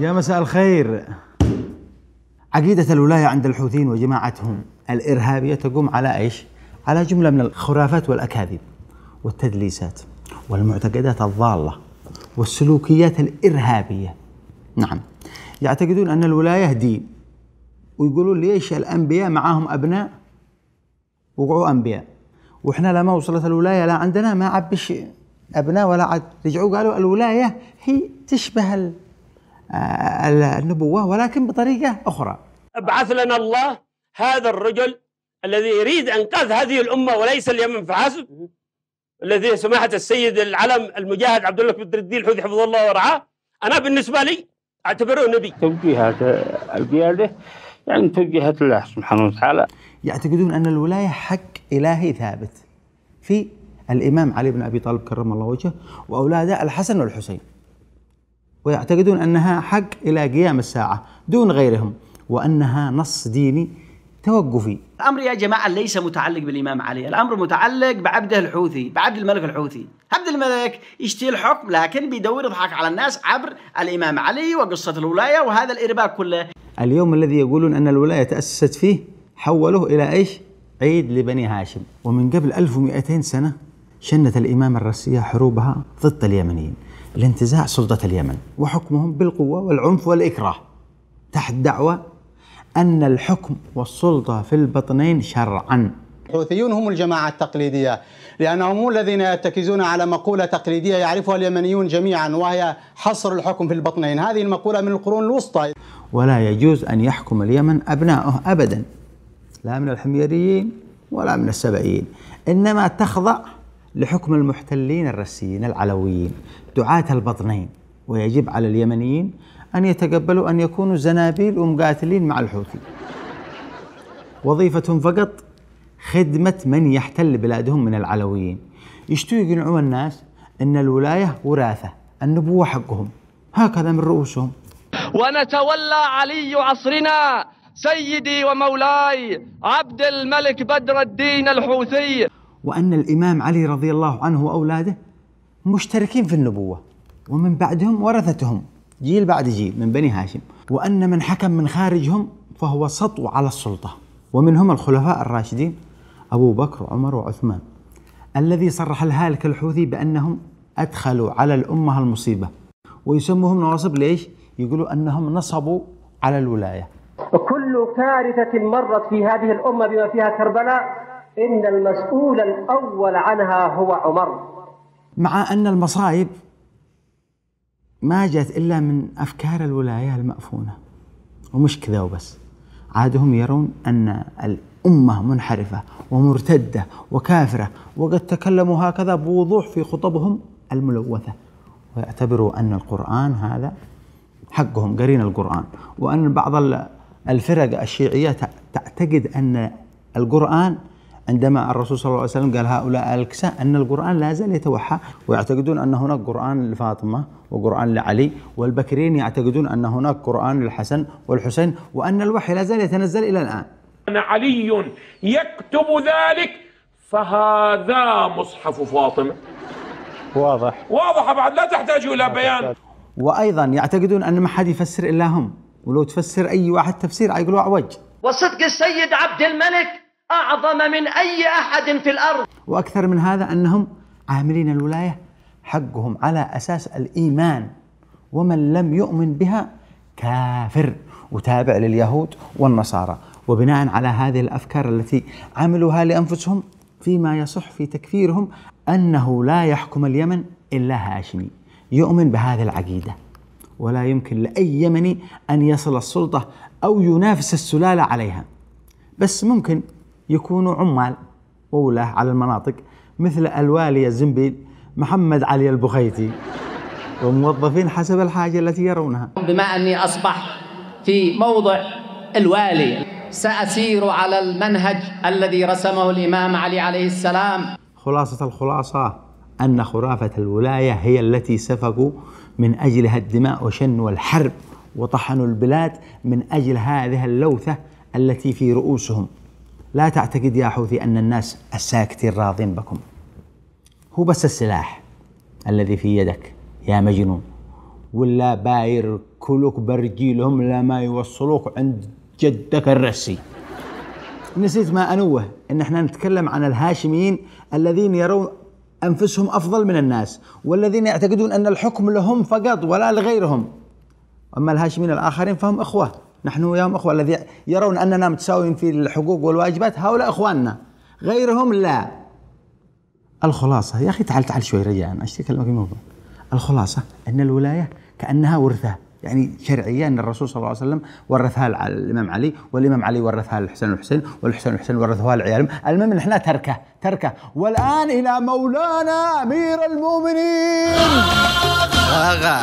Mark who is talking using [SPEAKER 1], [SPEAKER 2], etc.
[SPEAKER 1] يا مساء الخير عقيدة الولاية عند الحوثيين وجماعتهم الإرهابية تقوم على إيش؟ على جملة من الخرافات والأكاذيب والتدليسات والمعتقدات الضالة والسلوكيات الإرهابية نعم يعتقدون أن الولاية دين ويقولون ليش الأنبياء معاهم أبناء وقعوا أنبياء وإحنا لما وصلت الولاية لا عندنا ما عبش أبناء ولا عد رجعوا قالوا الولاية هي تشبه آه، النبوة ولكن بطريقة أخرى أبعث لنا الله هذا الرجل الذي يريد أنقاذ هذه الأمة وليس اليمن فحسب الذي سماحة السيد العلم المجاهد عبد الله بن الدين الحوثي حفظه الله ورعاه أنا بالنسبة لي أعتبره نبي توجيهات القيادة يعني توجيهات الله سبحانه وتعالى يعتقدون أن الولاية حق إلهي ثابت في الإمام علي بن أبي طالب كرم الله وجهه وأولاده الحسن والحسين ويعتقدون أنها حق إلى قيام الساعة دون غيرهم وأنها نص ديني توقفي الأمر يا جماعة ليس متعلق بالإمام علي الأمر متعلق بعبده الحوثي بعبد الملك الحوثي عبد الملك يشتي الحكم لكن بيدور يضحك على الناس عبر الإمام علي وقصة الولاية وهذا الإرباك كله اليوم الذي يقولون أن الولاية تأسست فيه حولوه إلى إيش؟ عيد لبني هاشم ومن قبل 1200 سنة شنت الإمامة الرسية حروبها ضد اليمنيين لانتزاع سلطة اليمن وحكمهم بالقوة والعنف والإكراه تحت دعوة أن الحكم والسلطة في البطنين شرعا الحوثيون هم الجماعة التقليدية لأنهم هم الذين يرتكزون على مقولة تقليدية يعرفها اليمنيون جميعا وهي حصر الحكم في البطنين هذه المقولة من القرون الوسطى ولا يجوز أن يحكم اليمن أبناؤه أبدا لا من الحميريين ولا من السبعيين إنما تخضع لحكم المحتلين الرسيين العلويين دعاة البطنين ويجب على اليمنيين أن يتقبلوا أن يكونوا زنابيل ومقاتلين مع الحوثي وظيفتهم فقط خدمة من يحتل بلادهم من العلويين يشتوا يقنعوا الناس أن الولاية وراثة النبوة حقهم هكذا من رؤوسهم ونتولى علي عصرنا سيدي ومولاي عبد الملك بدر الدين الحوثي وأن الإمام علي رضي الله عنه وأولاده مشتركين في النبوة ومن بعدهم ورثتهم جيل بعد جيل من بني هاشم وأن من حكم من خارجهم فهو سطو على السلطة ومنهم الخلفاء الراشدين أبو بكر وعمر وعثمان الذي صرح الهالك الحوثي بأنهم أدخلوا على الأمة المصيبة ويسموهم نواصب ليش؟ يقولوا أنهم نصبوا على الولاية كل كارثة مرت في هذه الأمة بما فيها كربلاء إن المسؤول الأول عنها هو عمر مع أن المصايب ما جت إلا من أفكار الولاية المأفونة ومش كذا وبس عادهم يرون أن الأمة منحرفة ومرتدة وكافرة وقد تكلموا هكذا بوضوح في خطبهم الملوثة ويعتبروا أن القرآن هذا حقهم قرين القرآن وأن بعض الفرق الشيعية تعتقد أن القرآن عندما الرسول صلى الله عليه وسلم قال هؤلاء الكساء أن القرآن لا زال يتوحى ويعتقدون أن هناك قرآن لفاطمة وقرآن لعلي والبكريين يعتقدون أن هناك قرآن للحسن والحسين وأن الوحي لا زال يتنزل إلى الآن أنا علي يكتب ذلك فهذا مصحف فاطمة واضح واضح بعد لا تحتاج إلى بيان وأيضا يعتقدون أن ما حد يفسر إلا هم ولو تفسر أي واحد تفسير يقولوا أعوج وصدق السيد عبد الملك أعظم من أي أحد في الأرض وأكثر من هذا أنهم عاملين الولاية حقهم على أساس الإيمان ومن لم يؤمن بها كافر وتابع لليهود والنصارى وبناء على هذه الأفكار التي عملوها لأنفسهم فيما يصح في تكفيرهم أنه لا يحكم اليمن إلا هاشمي يؤمن بهذه العقيدة ولا يمكن لأي يمني أن يصل السلطة أو ينافس السلالة عليها بس ممكن يكونوا عمال وولاة على المناطق مثل الوالي الزنبيل محمد علي البخيتي وموظفين حسب الحاجة التي يرونها بما أني أصبح في موضع الوالي سأسير على المنهج الذي رسمه الإمام علي عليه السلام خلاصة الخلاصة أن خرافة الولاية هي التي سفكوا من أجلها الدماء وشنوا الحرب وطحنوا البلاد من أجل هذه اللوثة التي في رؤوسهم لا تعتقد يا حوثي أن الناس الساكتين راضين بكم هو بس السلاح الذي في يدك يا مجنون ولا كلك برجيلهم لما يوصلوك عند جدك الرسي نسيت ما أنوه إن احنا نتكلم عن الهاشميين الذين يرون أنفسهم أفضل من الناس والذين يعتقدون أن الحكم لهم فقط ولا لغيرهم أما الهاشميين الآخرين فهم إخوة نحن وياهم أخوة الذين يرون أننا متساويين في الحقوق والواجبات هؤلاء إخواننا غيرهم لا الخلاصة يا أخي تعال تعال شوي رجاء اشتكي أكلمك الموضوع الخلاصة أن الولاية كأنها ورثة يعني شرعيا ان الرسول صلى الله عليه وسلم ورثها الامام علي والامام علي ورثها الحسن والحسين والحسن والحسين ورثوها لعيالهم المهم ان احنا تركه تركه والان الى مولانا امير المؤمنين آه، آه.